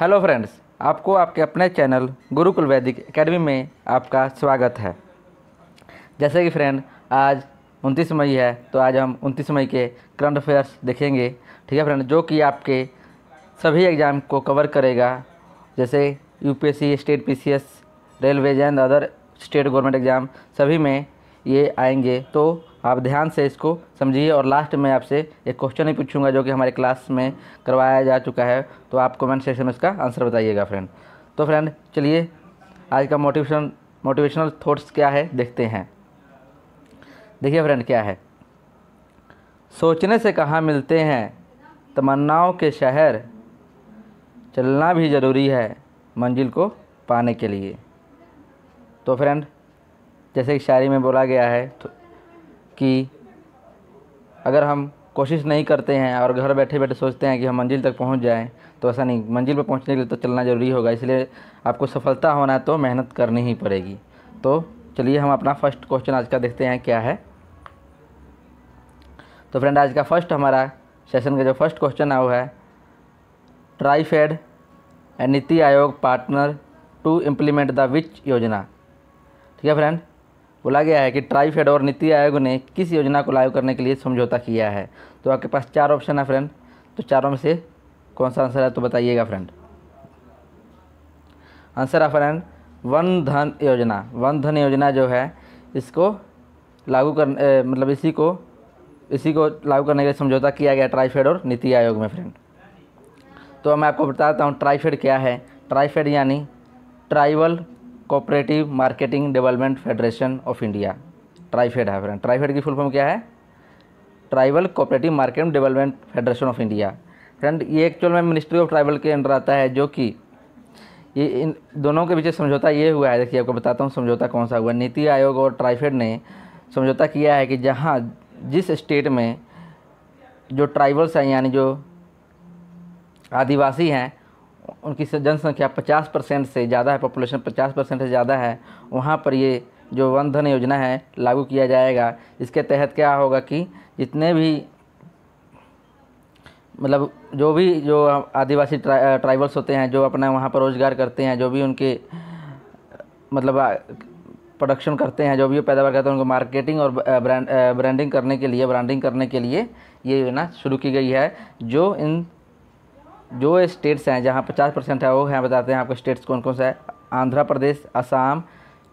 hello friends आपको आपके अपने चैनल गुरुकुल वैदिक एकेडमी में आपका स्वागत है जैसे कि फ्रेंड आज उनतीस मई है तो आज हम उनतीस मई के करंट अफेयर्स देखेंगे ठीक है फ्रेंड जो कि आपके सभी एग्ज़ाम को कवर करेगा जैसे UPSC state PCS railways and other state government exam सभी में ये आएंगे तो आप ध्यान से इसको समझिए और लास्ट में आपसे एक क्वेश्चन ही पूछूंगा जो कि हमारे क्लास में करवाया जा चुका है तो आप कमेंट सेक्शन में इसका आंसर बताइएगा फ्रेंड तो फ्रेंड चलिए आज का मोटिवेशन मोटिवेशनल थॉट्स क्या है देखते हैं देखिए फ्रेंड क्या है सोचने से कहाँ मिलते हैं तमन्नाओं के शहर चलना भी ज़रूरी है मंजिल को पाने के लिए तो फ्रेंड जैसे कि शायरी में बोला गया है तो कि अगर हम कोशिश नहीं करते हैं और घर बैठे बैठे सोचते हैं कि हम मंजिल तक पहुंच जाएं तो ऐसा नहीं मंजिल पर पहुंचने के लिए तो चलना ज़रूरी होगा इसलिए आपको सफलता होना है तो मेहनत करनी ही पड़ेगी तो चलिए हम अपना फर्स्ट क्वेश्चन आज का देखते हैं क्या है तो फ्रेंड आज का फर्स्ट हमारा सेशन का जो फर्स्ट क्वेश्चन है वो है TRIFED and NITI Aayog partner to implement the विच योजना ठीक है फ्रेंड बोला गया है कि ट्राईफेड और नीति आयोग ने किस योजना को लागू करने के लिए समझौता किया है तो आपके पास चार ऑप्शन है फ्रेंड तो चारों में से कौन सा आंसर है तो बताइएगा फ्रेंड आंसर है फ्रेंड वन धन योजना वन धन योजना जो है इसको लागू कर मतलब इसी को इसी को लागू करने के लिए समझौता किया गया ट्राईफेड और नीति आयोग में फ्रेंड तो मैं आपको बताता हूँ ट्राईफेड क्या है ट्राईफेड यानी tribal cooperative marketing development federation of India TRIFED है फ्रेंड ट्राइफेड की फुल फॉर्म क्या है tribal cooperative market development federation of India friend ये एक्चुअल में मिनिस्ट्री ऑफ ट्राइबल के अंडर आता है जो कि ये इन दोनों के बीच समझौता ये हुआ है देखिए आपको बताता हूँ समझौता कौन सा हुआ नीति आयोग और ट्राइफेड ने समझौता किया है कि जहाँ जिस स्टेट में जो ट्राइबल्स हैं यानी जो आदिवासी हैं उनकी जनसंख्या 50 परसेंट से ज़्यादा है पॉपुलेशन 50 परसेंट से ज़्यादा है वहाँ पर ये जो वन धन योजना है लागू किया जाएगा इसके तहत क्या होगा कि जितने भी मतलब जो भी जो आदिवासी ट्रा, ट्राइबल्स होते हैं जो अपना वहाँ पर रोज़गार करते हैं जो भी उनके मतलब प्रोडक्शन करते हैं जो भी पैदावार करते हैं उनको मार्केटिंग और ब्रांड ब्रांडिंग करने के लिए ब्रांडिंग करने के लिए ये योजना शुरू की गई है जो इन जो स्टेट्स हैं जहाँ पचास परसेंट है वो हैं बताते हैं आपके स्टेट्स कौन कौन सा है आंध्र प्रदेश असम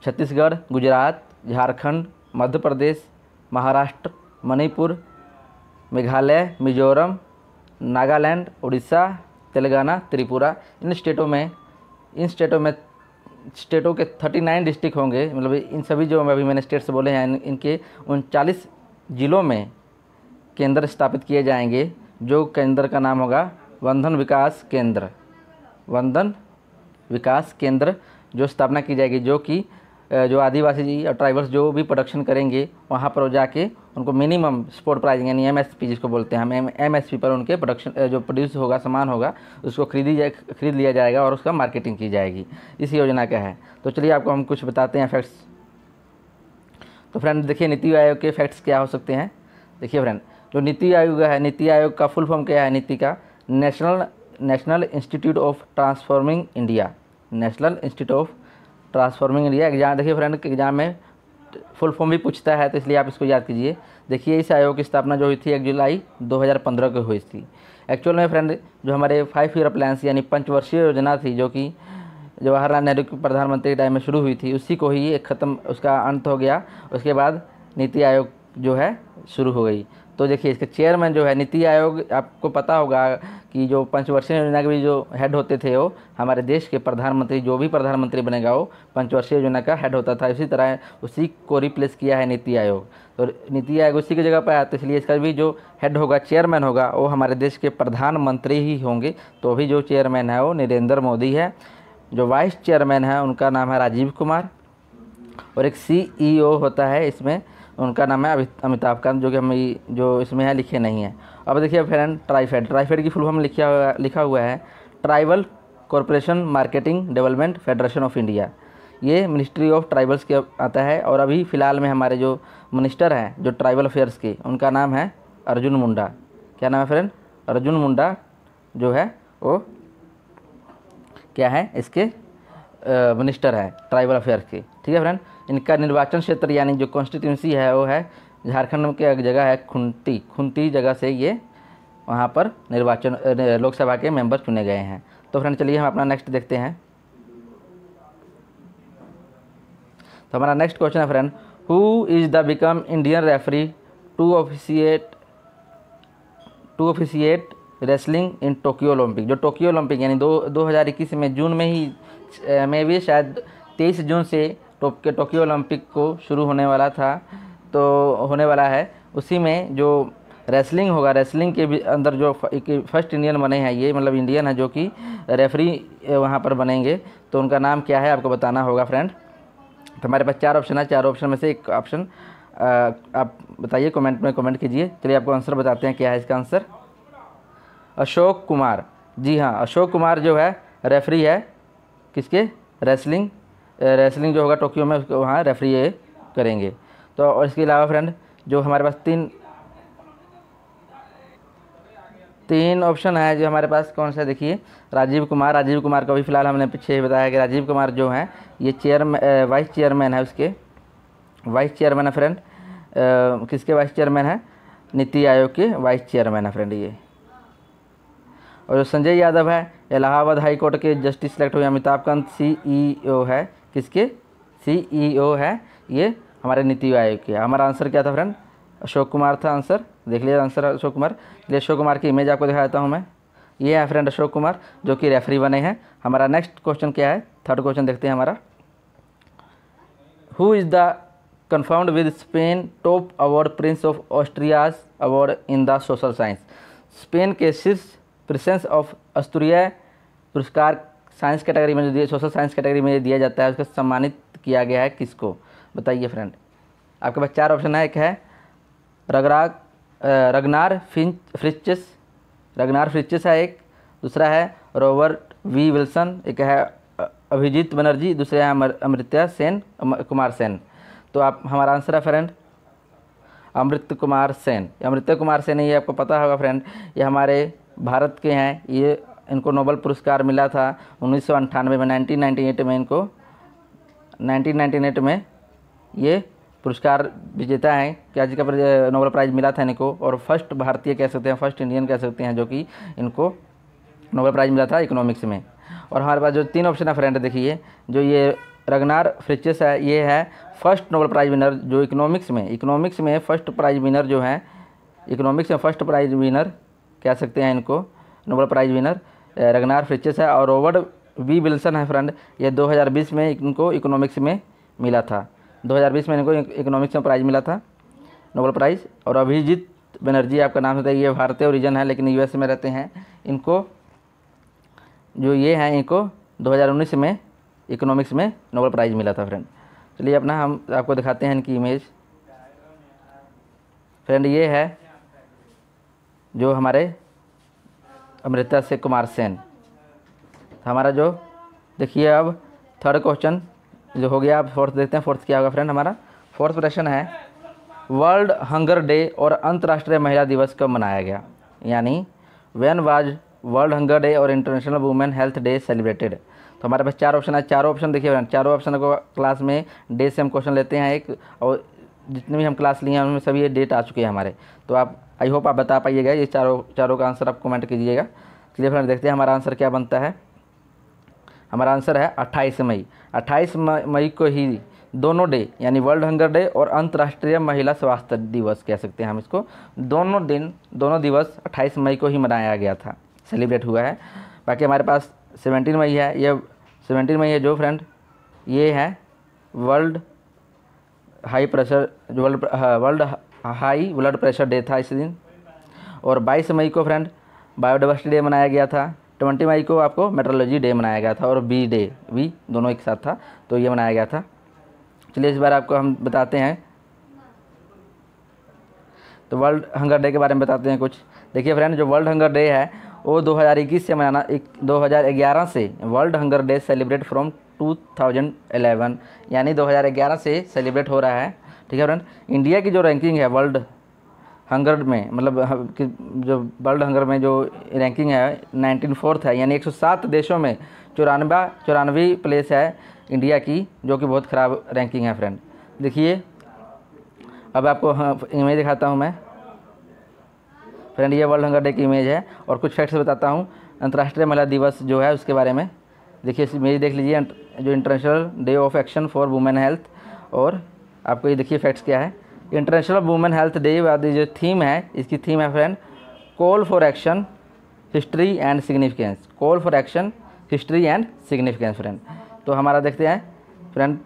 छत्तीसगढ़ गुजरात झारखंड मध्य प्रदेश महाराष्ट्र मणिपुर मेघालय मिजोरम नागालैंड उड़ीसा तेलंगाना त्रिपुरा इन स्टेटों में इन स्टेटों में स्टेटों के 39 डिस्ट्रिक्ट होंगे मतलब इन सभी जो अभी मैंने स्टेट्स बोले हैं इन, इनके उनचालीस ज़िलों में केंद्र स्थापित किए जाएंगे जो केंद्र का नाम होगा बंधन विकास केंद्र वंधन विकास केंद्र जो स्थापना की जाएगी जो कि जो आदिवासी जी और ट्राइबल्स जो भी प्रोडक्शन करेंगे वहाँ पर जाके उनको मिनिमम स्पोर्ट प्राइस यानी एम एस पी जिसको बोलते हैं हम एम एस पी पर उनके प्रोडक्शन जो प्रोड्यूस होगा सामान होगा उसको खरीदी जाए खरीद लिया जाएगा और उसका मार्केटिंग की जाएगी इस योजना का है तो चलिए आपको हम कुछ बताते हैं फैक्ट्स तो फ्रेंड देखिए नीति आयोग के फैक्ट्स क्या हो सकते हैं देखिए फ्रेंड जो नीति आयोग है नीति आयोग का फुल फॉर्म क्या है नीति का national national institute of transforming India national institute of transforming India exam देखिए फ्रेंड एग्जाम में फुल फॉर्म भी पूछता है तो इसलिए आप इसको याद कीजिए देखिए इस आयोग की स्थापना जो हुई थी एक जुलाई 2015 को हुई थी एक्चुअल में फ्रेंड जो हमारे फाइव ईयर प्लान्स यानी पंचवर्षीय योजना थी जो कि जवाहरलाल नेहरू की प्रधानमंत्री टाइम में शुरू हुई थी उसी को ही एक ख़त्म उसका अंत हो गया उसके बाद नीति आयोग जो है शुरू हो गई तो देखिए इसके चेयरमैन जो है नीति आयोग आपको पता होगा कि जो पंचवर्षीय योजना के भी जो हेड होते थे वो हमारे देश के प्रधानमंत्री जो भी प्रधानमंत्री बनेगा वो पंचवर्षीय योजना का हेड होता था इसी तरह उसी को रिप्लेस किया है नीति आयोग तो नीति आयोग उसी की जगह पर आया तो इसलिए इसका भी जो हेड होगा चेयरमैन होगा वो हमारे देश के प्रधानमंत्री ही होंगे तो अभी जो चेयरमैन है वो नरेंद्र मोदी है जो वाइस चेयरमैन है उनका नाम है राजीव कुमार और एक सी e होता है इसमें उनका नाम है अमिताभ कांत जो कि हम जो इसमें है लिखे नहीं है अब देखिए फ्रेंड ट्राईफेड ट्राईफेड की फुल फॉर्म लिखा हुआ लिखा हुआ है tribal corporation marketing development federation of India ये मिनिस्ट्री ऑफ ट्राइबल्स के आता है और अभी फ़िलहाल में हमारे जो मिनिस्टर हैं जो ट्राइबल अफेयर्स के उनका नाम है अर्जुन मुंडा क्या नाम है फ्रेंड अर्जुन मुंडा जो है वो क्या है इसके मिनिस्टर हैं ट्राइबल अफेयर्स के ठीक है फ्रेंड इनका निर्वाचन क्षेत्र यानी जो कॉन्स्टिट्यूंसी है वो है झारखंड के एक जगह है खुंती खुंती जगह से ये वहाँ पर निर्वाचन लोकसभा के मेंबर चुने गए हैं तो फ्रेंड चलिए हम अपना नेक्स्ट देखते हैं तो हमारा नेक्स्ट क्वेश्चन है friend who is the become Indian referee to officiate to officiate wrestling in Tokyo Olympic जो टोक्यो ओलंपिक यानी दो दो हज़ार इक्कीस में जून में ही में भी शायद तेईस जून से टोक्यो तो टोक्यो ओलंपिक को शुरू होने वाला था तो होने वाला है उसी में जो रेसलिंग होगा रेसलिंग के भी अंदर जो फर्स्ट इंडियन बने हैं ये मतलब इंडियन है जो कि रेफरी वहाँ पर बनेंगे तो उनका नाम क्या है आपको बताना होगा फ्रेंड तो हमारे पास चार ऑप्शन है चार ऑप्शन में से एक ऑप्शन आप बताइए कमेंट में कमेंट कीजिए चलिए आपको आंसर बताते हैं क्या है इसका आंसर अशोक कुमार जी हाँ अशोक कुमार जो है रेफरी है किसके रेसलिंग रेसलिंग जो होगा टोक्यो में उसको वहाँ रेफरी ये करेंगे तो और इसके अलावा फ्रेंड जो हमारे पास तीन तीन ऑप्शन है जो हमारे पास कौन सा देखिए राजीव कुमार राजीव कुमार को भी फिलहाल हमने पीछे बताया कि राजीव कुमार जो हैं ये चेयरमैन वाइस चेयरमैन है उसके वाइस चेयरमैन है फ्रेंड किसके वाइस चेयरमैन है नीति आयोग के वाइस चेयरमैन है फ्रेंड ये और जो संजय यादव है इलाहाबाद हाई कोर्ट के जस्टिस सेलेक्ट हुए अमिताभ कंत सी ई है किसके सीईओ e है ये हमारे नीति आयोग के हमारा आंसर क्या था फ्रेंड अशोक कुमार था आंसर देख लिया आंसर अशोक कुमार ये अशोक कुमार की इमेज आपको दिखा देता हूँ मैं ये है फ्रेंड अशोक कुमार जो कि रेफरी बने हैं हमारा नेक्स्ट क्वेश्चन क्या है थर्ड क्वेश्चन देखते हैं हमारा who is the confirmed with Spain top award prince of Asturias award in the social science Spain के शीर्ष प्रिसेंस ऑफ अस्तुरिया पुरस्कार साइंस कैटेगरी में जो दिया सोशल साइंस कैटेगरी में जो दिया जाता है उसको सम्मानित किया गया है किसको बताइए फ्रेंड आपके पास चार ऑप्शन है एक है रगराग रगनार फिंच फ्रिचस रगनार फ्रिचस है एक दूसरा है रॉबर्ट वी विल्सन एक है अभिजीत बनर्जी दूसरे हैं अमृत्या सेन कुमार सेन तो आप हमारा आंसर है फ्रेंड अमृत कुमार सेन अमृत कुमार सेन ये आपको पता होगा फ्रेंड ये हमारे भारत के हैं ये इनको नोबल पुरस्कार मिला था उन्नीस में 1998 में इनको 1998 में ये पुरस्कार विजेता हैं क्या जी का नोबल प्राइज़ मिला था इनको और फर्स्ट भारतीय कह सकते हैं फर्स्ट इंडियन कह सकते हैं जो कि इनको नोबल प्राइज़ मिला था इकोनॉमिक्स में और हमारे पास जो तीन ऑप्शन है फ्रेंड देखिए जो ये रगनार फ्रिचेस है ये है फर्स्ट नोबल प्राइज़ विनर जो इकोनॉमिक्स में इकोनॉमिक्स में फ़र्स्ट प्राइज़ विनर जो है इकोनॉमिक्स में फ़र्स्ट प्राइज़ विनर कह सकते हैं इनको Nobel prize winner Ragnar Frisch है और रॉबर्ट वी विल्सन है फ्रेंड ये 2020 में इनको इकोनॉमिक्स में मिला था 2020 में इनको इकोनॉमिक्स में प्राइज़ मिला था नोबल प्राइज़ और अभिजीत बनर्जी आपका नाम होता है ये भारतीय ओरिजन है लेकिन यूएस में रहते हैं इनको जो ये हैं इनको 2019 में इकोनॉमिक्स में नोबल प्राइज़ मिला था फ्रेंड चलिए अपना हम आपको दिखाते हैं इनकी इमेज फ्रेंड ये है जो हमारे अमृता से कुमार सेन हमारा जो देखिए अब थर्ड क्वेश्चन जो हो गया आप फोर्थ देखते हैं फोर्थ क्या होगा फ्रेंड हमारा फोर्थ प्रश्न है वर्ल्ड हंगर डे और अंतर्राष्ट्रीय महिला दिवस कब मनाया गया यानी when was world hunger day और international women health day celebrated तो हमारे पास चार ऑप्शन है चारों ऑप्शन देखिए चारों ऑप्शन को क्लास में डे से हम क्वेश्चन लेते हैं एक और जितने भी हम क्लास लिए हैं उनमें सभी ये डेट आ चुके हैं हमारे तो आप आई होप आप बता पाइएगा ये चारों चारों का आंसर आप कमेंट कीजिएगा चलिए फ्रेंड देखते हैं हमारा आंसर क्या बनता है हमारा आंसर है अट्ठाईस मई अट्ठाईस मई को ही दोनों डे यानी वर्ल्ड हंगर डे और अंतर्राष्ट्रीय महिला स्वास्थ्य दिवस कह सकते हैं हम इसको दोनों दिन दोनों दिवस 28 मई को ही मनाया गया था सेलिब्रेट हुआ है बाकी हमारे पास 17 मई है ये 17 मई है जो फ्रेंड ये है world high pressure world world high blood pressure day था इस दिन और 22 मई को फ्रेंड बायोडाइवर्सिटी डे मनाया गया था ट्वेंटी मई को आपको मेट्रोलॉजी डे मनाया गया था और बी डे वी दोनों एक साथ था तो ये मनाया गया था चलिए इस बार आपको हम बताते हैं तो वर्ल्ड हंगर डे के बारे में बताते हैं कुछ देखिए फ्रेंड जो वर्ल्ड हंगर डे है वो 2021 से मनाना एक दो से world hunger day celebrate from 2011 यानी 2011 से सेलिब्रेट हो रहा है ठीक है फ्रेंड इंडिया की जो रैंकिंग है वर्ल्ड हंगर में मतलब हाँ, जो वर्ल्ड हंगर में जो रैंकिंग है नाइनटीन फोर्थ है यानी 107 देशों में चौरानवा चौरानवे प्लेस है इंडिया की जो कि बहुत ख़राब रैंकिंग है फ्रेंड देखिए अब आपको इमेज हाँ, दिखाता हूँ मैं फ्रेंड ये वर्ल्ड हंगर डे की इमेज है और कुछ फैक्ट्स बताता हूँ अंतर्राष्ट्रीय महिला दिवस जो है उसके बारे में देखिए इमेज देख लीजिए जो international day of action for women health और आपको ये देखिए फैक्ट्स क्या है इंटरनेशनल वुमेन हेल्थ डे वाली जो थीम है इसकी थीम है friend call for action history and significance call for action history and significance friend तो हमारा देखते हैं फ्रेंड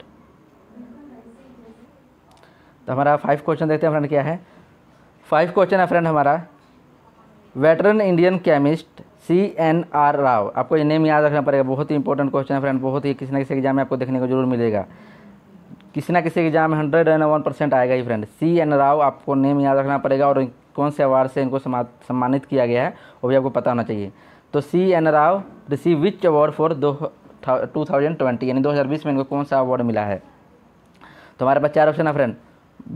तो हमारा फाइव क्वेश्चन देखते हैं फ्रेंड क्या है फाइव क्वेश्चन है फ्रेंड हमारा veteran Indian chemist C N R Rao आपको ये नेम याद रखना पड़ेगा बहुत ही इंपॉर्टेंट क्वेश्चन है फ्रेंड बहुत ही किसी ना किसी एग्जाम में आपको देखने को जरूर मिलेगा किसी ना किसी एग्जाम में हंड्रेड एंड वन परसेंट आएगा ही फ्रेंड सी एन राव आपको नेम याद रखना पड़ेगा और कौन से अवार्ड से इनको सम्मानित किया गया है वो भी आपको पता होना चाहिए तो C N Rao receive which award for दो टू थाउजेंड ट्वेंटी यानी दो हज़ार बीस में इनको कौन सा अवार्ड मिला है तो हमारे पास चार ऑप्शन है friend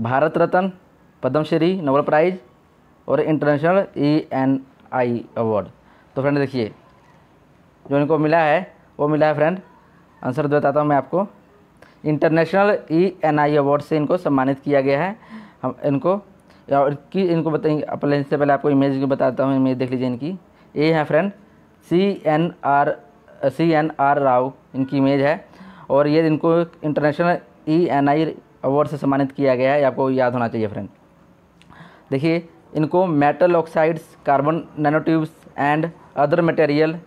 Bharat Ratna Padmashri Nobel prize और international E N I award तो फ्रेंड देखिए जो इनको मिला है वो मिला है फ्रेंड आंसर तो बताता हूँ मैं आपको international E N I award से इनको सम्मानित किया गया है हम इनको और की इनको बताएंगे अपने इससे पहले आपको इमेज बताता हूँ इमेज देख लीजिए इनकी ये है friend C N R C N R Rao इनकी इमेज है और ये इनको international E N I award से सम्मानित किया गया है आपको याद होना चाहिए फ्रेंड देखिए इनको metal oxides carbon nanotubes and other material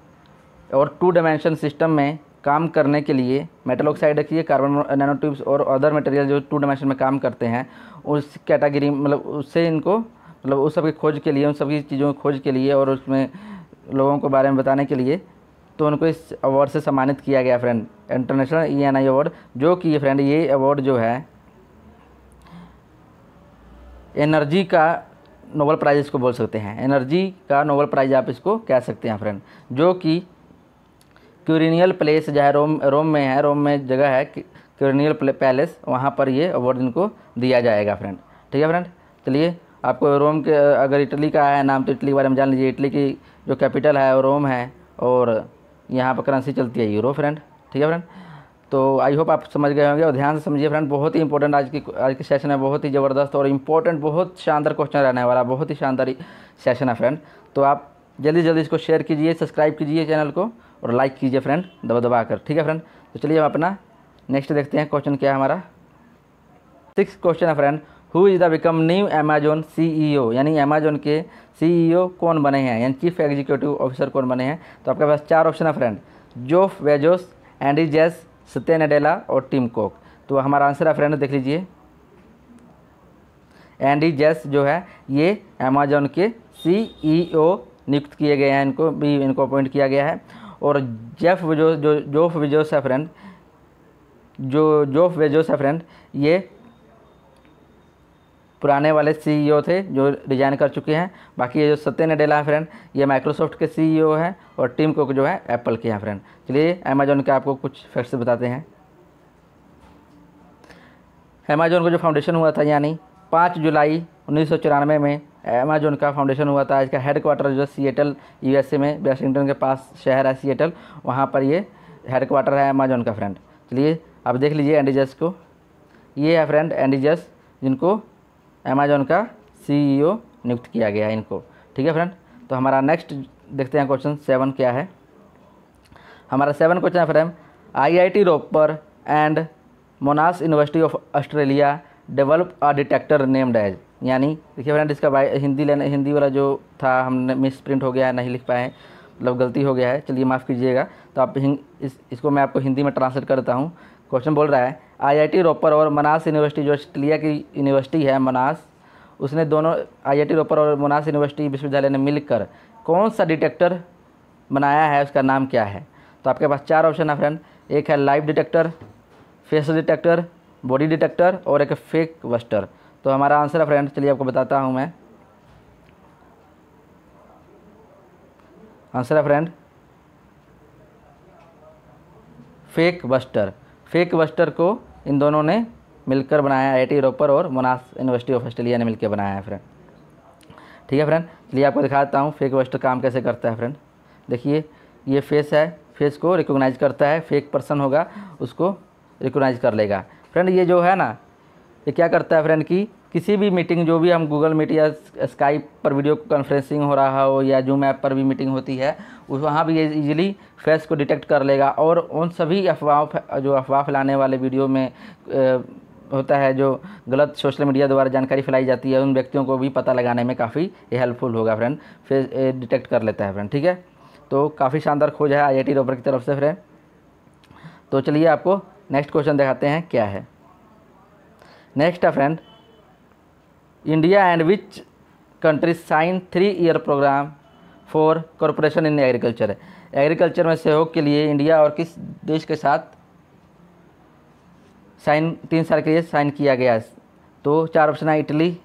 और टू डायमेंशन सिस्टम में काम करने के लिए मेटल ऑक्साइड रखिए कार्बन नैनो ट्यूब्स और अदर मटेरियल जो टू डायमेंशन में काम करते हैं उस कैटेगरी मतलब उससे इनको मतलब उस सबकी खोज के लिए उन सभी चीज़ों की खोज के लिए और उसमें लोगों को बारे में बताने के लिए तो उनको इस अवार्ड से सम्मानित किया गया friend international E N I award जो कि फ्रेंड ये अवार्ड जो है एनर्जी का नोबल प्राइज़ इसको बोल सकते हैं एनर्जी का नोबल प्राइज़ आप इसको कह सकते हैं फ्रेंड जो कि क्यूरिनियल प्लेस जो है रोम रोम में है रोम में जगह है क्यूरिनियल पैलेस वहाँ पर ये अवार्ड इनको दिया जाएगा फ्रेंड ठीक है फ्रेंड चलिए आपको रोम के अगर इटली का है नाम तो इटली के बारे में जान लीजिए इटली की जो कैपिटल है वो रोम है और यहाँ पर करेंसी चलती है यूरो फ्रेंड ठीक है फ्रेंड तो आई होप आप समझ गए होंगे और ध्यान से समझिए फ्रेंड बहुत ही इंपॉर्टेंट आज की आज के सेशन है बहुत ही ज़बरदस्त और इंपॉर्टेंट बहुत शानदार क्वेश्चन रहने वाला बहुत ही शानदार सेशन है फ्रेंड तो आप जल्दी जल्दी इसको शेयर कीजिए सब्सक्राइब कीजिए चैनल को और लाइक कीजिए फ्रेंड दबा दबा कर ठीक है फ्रेंड तो चलिए हम अपना नेक्स्ट देखते हैं क्वेश्चन क्या है हमारा सिक्स क्वेश्चन है friend who is the become new Amazon C यानी अमेजोन के सी e कौन बने हैं यानी चीफ एग्जीक्यूटिव ऑफिसर कौन बने हैं तो आपके पास चार ऑप्शन है फ्रेंड जोफ वेजोस एंडी जेस सत्य नडेला और टीम कोक तो हमारा आंसर है फ्रेंड देख लीजिए एंडी जेस जो है ये अमेजोन के सीईओ e नियुक्त किए गए हैं इनको भी इनको अपॉइंट किया गया है और जेफ जो जोफ विजोस है फ्रेंड जो जोफ वेजोस है फ्रेंड ये पुराने वाले सीईओ e थे जो रिजाइन कर चुके हैं बाकी ये जो सत्य नडेला है फ्रेंड ये माइक्रोसॉफ्ट के सीईओ e हैं और टीम कुक जो है एप्पल के हैं फ्रेंड चलिए अमेजोन के आपको कुछ फैक्ट्स बताते हैं अमेजोन का जो फाउंडेशन हुआ था यानी पाँच जुलाई उन्नीस में अमेजोन का फाउंडेशन हुआ था इसका हेड क्वार्टर जो सीएटल यूएसए में वेस्टिंगटन के पास शहर है सीएटल वहाँ पर ये हेड क्वार्टर है अमेजोन का फ्रेंड चलिए आप देख लीजिए एंडीजस को ये है फ्रेंड एंडीजस जिनको अमेजोन का सी e नियुक्त किया गया इनको ठीक है फ्रेंड तो हमारा नेक्स्ट देखते हैं क्वेश्चन सेवन क्या है हमारा सेवन क्वेश्चन है friend IIT Ropar and Monash university of Australia develop a detector named as यानी देखिए फ्रेंड इसका हिंदी लेने हिंदी वाला जो था हमने मिस प्रिंट हो गया नहीं लिख पाए मतलब गलती हो गया है चलिए माफ़ कीजिएगा तो आप इस, इसको मैं आपको हिंदी में ट्रांसलेट करता हूँ क्वेश्चन बोल रहा है आईआईटी रोपर और मनास यूनिवर्सिटी जो ऑस्ट्रेलिया की यूनिवर्सिटी है मनास उसने दोनों आईआईटी रोपर और मनास यूनिवर्सिटी विश्वविद्यालय ने मिलकर कौन सा डिटेक्टर बनाया है उसका नाम क्या है तो आपके पास चार ऑप्शन है फ्रेंड एक है live detector face detector body detector और एक फेक वस्टर तो हमारा आंसर है फ्रेंड चलिए आपको बताता हूँ मैं आंसर है friend fake buster fake buster को इन दोनों ने मिलकर बनाया आई टी रोपर और मोनास यूनिवर्सिटी ऑफ ऑस्ट्रेलिया ने मिलकर बनाया है फ्रेंड ठीक है फ्रेंड चलिए आपको दिखा देता हूँ फेक वेस्टर काम कैसे करता है फ्रेंड देखिए ये फेस है फेस को रिकोगनाइज करता है फेक पर्सन होगा उसको रिकोगनाइज कर लेगा फ्रेंड ये जो है ना ये क्या करता है फ्रेंड कि किसी भी मीटिंग जो भी हम गूगल मीट या स्काइप पर वीडियो कॉन्फ्रेंसिंग हो रहा हो या जूम ऐप पर भी मीटिंग होती है उस वहाँ भी ये इजीली फेस को डिटेक्ट कर लेगा और उन सभी अफवाह जो अफवाह फैलाने वाले वीडियो में ए, होता है जो गलत सोशल मीडिया द्वारा जानकारी फैलाई जाती है उन व्यक्तियों को भी पता लगाने में काफ़ी हेल्पफुल होगा फ्रेंड फेस डिटेक्ट कर लेता है फ्रेंड ठीक है तो काफ़ी शानदार खोज है आई आई की तरफ से फ्रेंड तो चलिए आपको नेक्स्ट क्वेश्चन दिखाते हैं क्या है नेक्स्ट है friend India and which country sign three year program for corporation in agriculture agriculture में सहयोग के लिए इंडिया और किस देश के साथ साइन तीन साल के लिए साइन किया गया तो चार ऑप्शन है इटली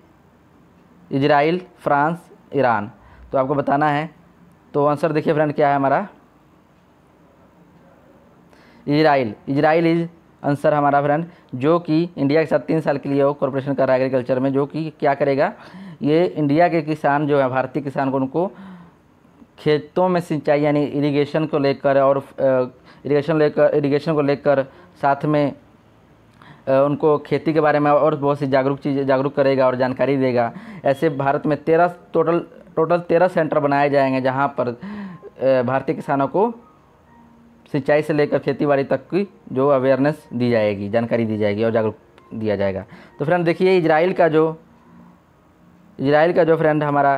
इजराइल फ्रांस ईरान तो आपको बताना है तो आंसर देखिए फ्रेंड क्या है हमारा इजराइल इजराइल इज आंसर हमारा फ्रेंड जो कि इंडिया के साथ तीन साल के लिए वो कॉरपोरेशन कर रहा है एग्रीकल्चर में जो कि क्या करेगा ये इंडिया के किसान जो है भारतीय किसान को उनको खेतों में सिंचाई यानी इरिगेशन को लेकर और इरिगेशन लेकर इरिगेशन को लेकर साथ में उनको खेती के बारे में और बहुत सी जागरूक चीज़ जागरूक करेगा और जानकारी देगा ऐसे भारत में तेरह टोटल टोटल तेरह सेंटर बनाए जाएंगे जहाँ पर भारतीय किसानों को सिंचाई से लेकर खेती बाड़ी तक की जो अवेयरनेस दी जाएगी जानकारी दी जाएगी और जागरूक दिया जाएगा तो फ्रेंड देखिए इजराइल का जो इजराइल का जो फ्रेंड हमारा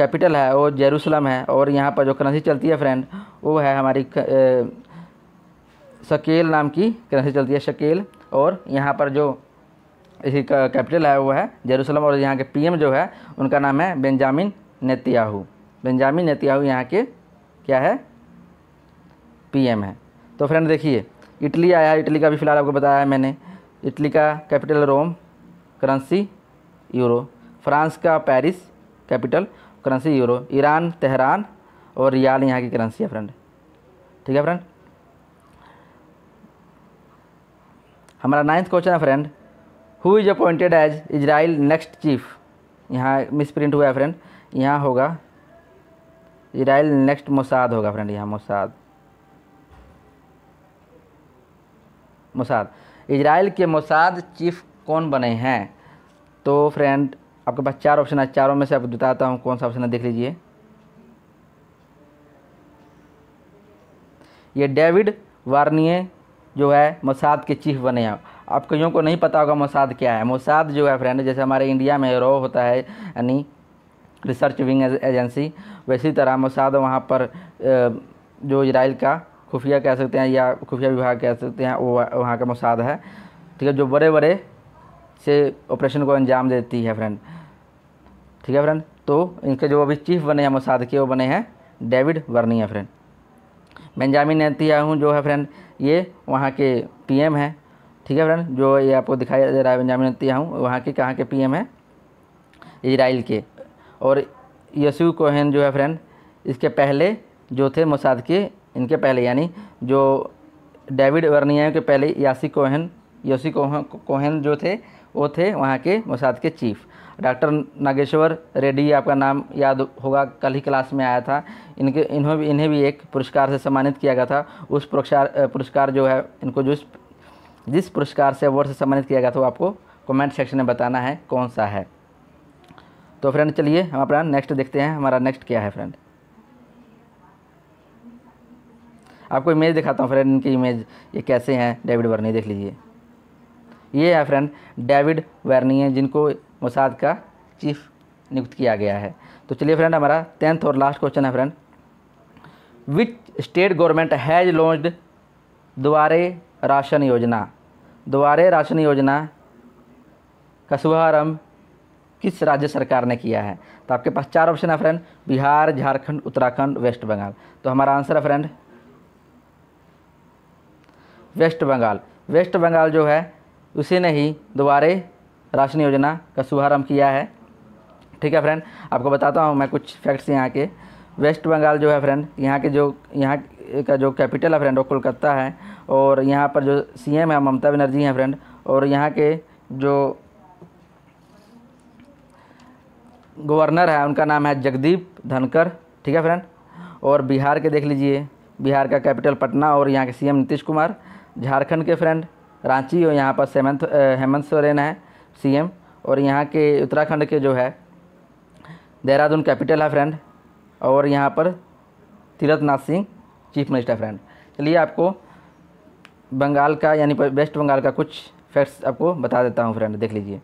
कैपिटल है वो जेरूसलम है और यहाँ पर जो करेंसी चलती है फ्रेंड वो है हमारी शकेल नाम की करेंसी चलती है शकेल और यहाँ पर जो इसी का कैपिटल है वो है जेरूसलम और यहाँ के पीएम जो है उनका नाम है बेंजामिन नेतियाहू बेंजामिन नेतियाहू यहाँ के क्या है पीएम है तो फ्रेंड देखिए इटली आया इटली का भी फ़िलहाल आपको बताया है मैंने इटली का capital Rome currency euro France का Paris capital currency euro Iran Tehran और रियाल यहाँ की करेंसी है फ्रेंड ठीक है फ्रेंड हमारा नाइन्थ क्वेश्चन है friend who is appointed as Israel next chief यहाँ मिस प्रिंट हुआ है फ्रेंड यहाँ होगा इजराइल नेक्स्ट मोसाद होगा फ्रेंड यहाँ मोसाद मोसाद इसराइल के मोसाद चीफ कौन बने हैं तो फ्रेंड आपके पास चार ऑप्शन है चारों में से आपको बताता हूँ कौन सा ऑप्शन है देख लीजिए ये डेविड वार्निए जो है मोसाद के चीफ बने हैं आप कईयों को नहीं पता होगा मोसाद क्या है मोसाद जो है फ्रेंड जैसे हमारे इंडिया में रो होता है यानी रिसर्च विंग एजेंसी वैसी तरह मोसाद वहाँ पर जो इसराइल का खुफिया कह सकते हैं या खुफिया विभाग कह सकते हैं वो वहाँ का मसाद है ठीक है जो बड़े बड़े से ऑपरेशन को अंजाम देती है फ्रेंड ठीक है फ्रेंड तो इनके जो अभी चीफ बने हैं मसाद के वो बने हैं डेविड वर्नी है फ्रेंड बेंजामिन नेतन्याहू जो है फ्रेंड ये वहाँ के पी एम हैं ठीक है फ्रेंड जो ये आपको दिखाई दे रहा है बेंजामिन नेतन्याहू वहाँ के कहाँ के पी एम हैं इसराइल के और यसू कोहन जो है फ्रेंड इसके पहले जो थे मसाद के इनके पहले यानी जो डेविड वर्निया के पहले Yossi Cohen Yossi Cohen Cohen जो थे वो थे वहाँ के मोसाद के चीफ डॉक्टर नागेश्वर रेड्डी आपका नाम याद होगा कल ही क्लास में आया था इनके इन्हों भी इन्हें भी एक पुरस्कार से सम्मानित किया गया था उस पुरस्कार पुरस्कार जो है इनको जो जिस पुरस्कार से अवार्ड से सम्मानित किया गया था वो आपको कमेंट सेक्शन में बताना है कौन सा है तो फ्रेंड चलिए हम अपना नेक्स्ट देखते हैं हमारा नेक्स्ट क्या है फ्रेंड आपको इमेज दिखाता हूँ फ्रेंड इनकी इमेज ये कैसे हैं डेविड वर्नी देख लीजिए ये है फ्रेंड डेविड वर्नी है जिनको मसाद का चीफ नियुक्त किया गया है तो चलिए फ्रेंड हमारा टेंथ और लास्ट क्वेश्चन है friend which state government has launch Duare ration योजना द्वारे राशन योजना का शुभारम्भ किस राज्य सरकार ने किया है तो आपके पास चार ऑप्शन है फ्रेंड बिहार झारखंड उत्तराखंड वेस्ट बंगाल तो हमारा आंसर है friend West Bengal West Bengal जो है उसी ने ही दोबारे राशन योजना का शुभारम्भ किया है ठीक है फ्रेंड आपको बताता हूँ मैं कुछ फैक्ट्स यहाँ के वेस्ट बंगाल जो है फ्रेंड यहाँ के जो यहाँ का जो कैपिटल है फ्रेंड वो कोलकाता है और यहाँ पर जो सीएम है ममता बनर्जी हैं फ्रेंड और यहाँ के जो गवर्नर है उनका नाम है जगदीप धनकर ठीक है फ्रेंड और बिहार के देख लीजिए बिहार का कैपिटल पटना और यहाँ के सीएम नीतीश कुमार झारखंड के फ्रेंड रांची और यहाँ पर सेमंत हेमंत सोरेन है सीएम और यहाँ के उत्तराखंड के जो है देहरादून कैपिटल है फ्रेंड और यहाँ पर Tirath Nath Singh chief minister friend चलिए आपको बंगाल का यानी वेस्ट बंगाल का कुछ फैक्ट्स आपको बता देता हूँ फ्रेंड देख लीजिए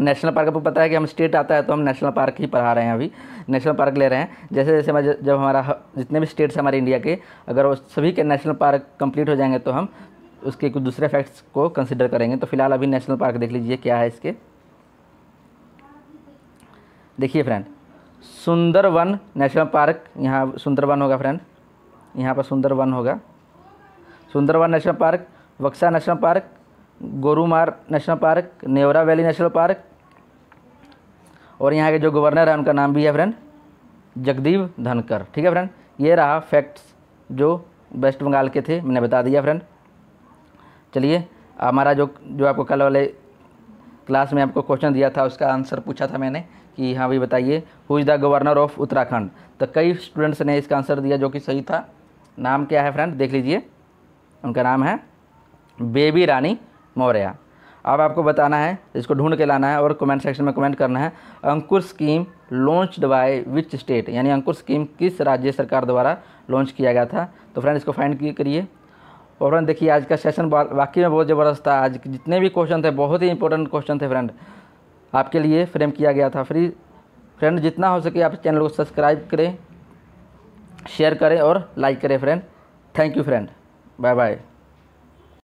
नेशनल पार्क आपको पता है कि हम स्टेट आता है तो हम नेशनल पार्क ही पढ़ा रहे हैं अभी नेशनल पार्क ले रहे हैं जैसे जैसे जब हमारा जितने भी स्टेट्स हमारे इंडिया के अगर वो सभी के नेशनल पार्क कंप्लीट हो जाएंगे तो हम उसके कुछ दूसरे फैक्ट्स को कंसिडर करेंगे तो फिलहाल अभी नेशनल पार्क देख लीजिए क्या है इसके देखिए फ्रेंड सुंदरवन नेशनल पार्क यहाँ सुंदरवन होगा फ्रेंड यहाँ पर सुंदरवन होगा Sundarban national park Buxa national park Gorumara national park Neora valley national park और यहाँ के जो गवर्नर है उनका नाम भी है फ्रेंड जगदीप धनकर ठीक है फ्रेंड ये रहा फैक्ट्स जो वेस्ट बंगाल के थे मैंने बता दिया फ्रेंड चलिए हमारा जो जो आपको कल वाले क्लास में आपको क्वेश्चन दिया था उसका आंसर पूछा था मैंने कि हाँ भाई बताइए who is the governor of Uttarakhand तो कई स्टूडेंट्स ने इसका आंसर दिया जो कि सही था नाम क्या है फ्रेंड देख लीजिए उनका नाम है बेबी रानी मौर्या अब आपको बताना है इसको ढूंढ के लाना है और कमेंट सेक्शन में कमेंट करना है Ankur scheme launched by which state यानी अंकुर स्कीम किस राज्य सरकार द्वारा लॉन्च किया गया था तो फ्रेंड इसको फाइंड करिए और फ्रेंड देखिए आज का सेशन वाकई में बहुत ज़बरदस्त था आज जितने भी क्वेश्चन थे बहुत ही इंपॉर्टेंट क्वेश्चन थे फ्रेंड आपके लिए फ्रेम किया गया था फ्री फ्रेंड जितना हो सके आप चैनल को सब्सक्राइब करें शेयर करें और लाइक करें friend thank you friend bye bye